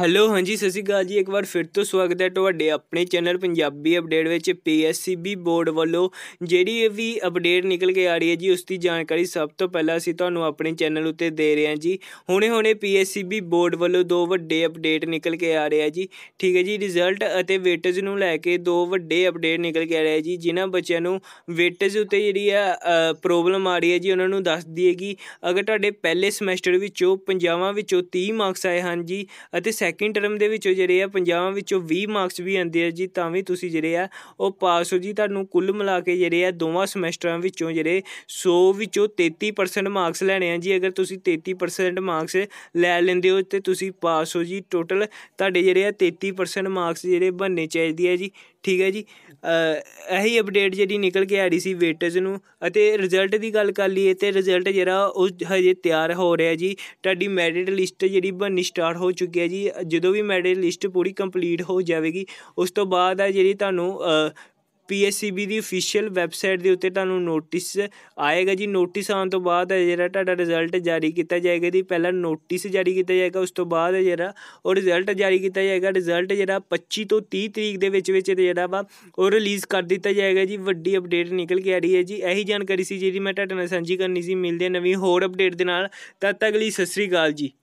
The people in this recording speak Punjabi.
ਹੈਲੋ ਹਾਂਜੀ ਸਤਿ ਸ਼੍ਰੀ ਅਕਾਲ ਜੀ ਇੱਕ ਵਾਰ ਫਿਰ ਤੋਂ ਸਵਾਗਤ ਹੈ ਤੁਹਾਡੇ ਆਪਣੇ ਚੈਨਲ ਪੰਜਾਬੀ ਅਪਡੇਟ ਵਿੱਚ ਪੀਐਸਸੀਬੀ ਬੋਰਡ ਵੱਲੋਂ ਜਿਹੜੀ ਵੀ ਅਪਡੇਟ ਨਿਕਲ ਕੇ ਆ ਰਹੀ ਹੈ ਜੀ ਉਸ ਦੀ ਜਾਣਕਾਰੀ ਸਭ ਤੋਂ ਪਹਿਲਾਂ ਅਸੀਂ ਤੁਹਾਨੂੰ ਆਪਣੇ ਚੈਨਲ ਉੱਤੇ ਦੇ ਰਹੇ ਹਾਂ ਜੀ ਹੁਣੇ-ਹੁਣੇ ਪੀਐਸਸੀਬੀ ਬੋਰਡ ਵੱਲੋਂ ਦੋ ਵੱਡੇ ਅਪਡੇਟ ਨਿਕਲ ਕੇ ਆ ਰਹੇ ਆ ਜੀ ਠੀਕ ਹੈ ਜੀ ਰਿਜ਼ਲਟ ਅਤੇ ਵੇਟੇਜ ਨੂੰ ਲੈ ਕੇ ਦੋ ਵੱਡੇ ਅਪਡੇਟ ਨਿਕਲ ਕੇ ਆ ਰਹੇ ਆ ਜੀ ਜਿਨ੍ਹਾਂ ਬੱਚਿਆਂ ਨੂੰ ਵੇਟੇਜ ਉੱਤੇ ਜਿਹੜੀ ਆ ਪ੍ਰੋਬਲਮ ਆ ਰਹੀ ਹੈ ਜੀ ਉਹਨਾਂ ਨੂੰ ਦੱਸ ਦਈਏ ਕਿ ਅਗਰ ਤੁਹਾਡੇ ਪਹਿਲੇ ਸਮੈਸਟਰ ਵਿੱਚੋਂ 50ਵਾਂ ਵਿੱਚੋਂ 30 ਮਾਰਕਸ ਆਏ ਹਨ ਜੀ ਅਤੇ ਸੈਕਿੰਡ ਟਰਮ ਦੇ ਵਿੱਚੋਂ ਜਿਹੜੇ ਆ ਪੰਜਾਬਾਂ ਵਿੱਚੋਂ 20 ਮਾਰਕਸ ਵੀ ਆਉਂਦੇ ਆ ਜੀ ਤਾਂ ਵੀ ਤੁਸੀਂ ਜਿਹੜੇ ਆ ਉਹ ਪਾਸ ਹੋ ਜੀ ਤੁਹਾਨੂੰ ਕੁੱਲ ਮਿਲਾ ਕੇ ਜਿਹੜੇ ਆ ਦੋਵਾਂ ਸਮੈਸਟਰਾਂ ਵਿੱਚੋਂ ਜਿਹੜੇ 100 ਵਿੱਚੋਂ 33% ਮਾਰਕਸ ਲੈਣੇ ਆ ਜੀ ਅਗਰ ਤੁਸੀਂ 33% ਮਾਰਕਸ ਲੈ ਲੈਂਦੇ ਹੋ ਤੇ ਤੁਸੀਂ ਪਾਸ ਹੋ ਜੀ ਟੋਟਲ ਤੁਹਾਡੇ ਜਿਹੜੇ ਆ 33% ਮਾਰਕਸ ਜਿਹੜੇ ਬਣਨੇ ਚਾਹੀਦੇ ਆ ਜੀ ਠੀਕ ਹੈ ਜੀ ਇਹੀ ਅਪਡੇਟ ਜਿਹੜੀ ਨਿਕਲ ਕੇ ਆ ਰਹੀ ਸੀ ਵੇਟੇਜ ਨੂੰ ਅਤੇ ਰਿਜ਼ਲਟ ਦੀ ਗੱਲ ਕਰ ਲਈਏ ਤੇ ਰਿਜ਼ਲਟ ਜਿਹੜਾ ਉਹ ਹਜੇ ਤਿਆਰ ਹੋ ਰਿਹਾ ਜੀ ਤੁਹਾਡੀ ਮੈਰਿਟ ਲਿਸਟ ਜਿਹੜੀ ਬਣਨੀ ਸਟਾਰਟ ਹੋ ਚੁੱਕੀ ਹੈ ਜੀ ਜਦੋਂ ਵੀ ਮੈਰਿਟ ਲਿਸਟ ਪੂਰੀ ਕੰਪਲੀਟ ਹੋ ਜਾਵੇਗੀ ਉਸ ਤੋਂ ਬਾਅਦ ਆ ਜਿਹੜੀ ਤੁਹਾਨੂੰ ਪੀਐਸਸੀਬੀ ਦੀ ਅਫੀਸ਼ੀਅਲ ਵੈਬਸਾਈਟ ਦੇ ਉੱਤੇ ਤੁਹਾਨੂੰ ਨੋਟਿਸ ਆਏਗਾ ਜੀ ਨੋਟਿਸ ਆਉਣ ਤੋਂ ਬਾਅਦ ਹੈ ਜਿਹੜਾ ਤੁਹਾਡਾ ਰਿਜ਼ਲਟ ਜਾਰੀ ਕੀਤਾ ਜਾਏਗਾ ਜੀ ਪਹਿਲਾਂ ਨੋਟਿਸ ਜਾਰੀ ਕੀਤਾ ਜਾਏਗਾ ਉਸ ਤੋਂ ਬਾਅਦ ਹੈ ਜਿਹੜਾ ਉਹ ਰਿਜ਼ਲਟ ਜਾਰੀ ਕੀਤਾ ਜਾਏਗਾ ਰਿਜ਼ਲਟ ਜਿਹੜਾ 25 ਤੋਂ 30 ਤਰੀਕ ਦੇ ਵਿੱਚ ਵਿੱਚ ਜਿਹੜਾ ਵਾ ਉਹ ਰਿਲੀਜ਼ ਕਰ ਦਿੱਤਾ ਜਾਏਗਾ ਜੀ ਵੱਡੀ ਅਪਡੇਟ ਨਿਕਲ ਕੇ ਆ ਰਹੀ ਹੈ ਜੀ ਇਹੀ ਜਾਣਕਾਰੀ ਸੀ ਜਿਹੜੀ ਮੈਂ ਤੁਹਾਡੇ ਨਾਲ ਸਾਂਝੀ ਕਰਨੀ ਸੀ ਮਿਲਦੇ ਨਵੀਂ ਹੋਰ ਅਪਡੇਟ ਦੇ ਨਾਲ ਤਦ ਤੱਕ ਲਈ ਸਤਿ ਸ੍ਰੀ ਅਕਾਲ ਜੀ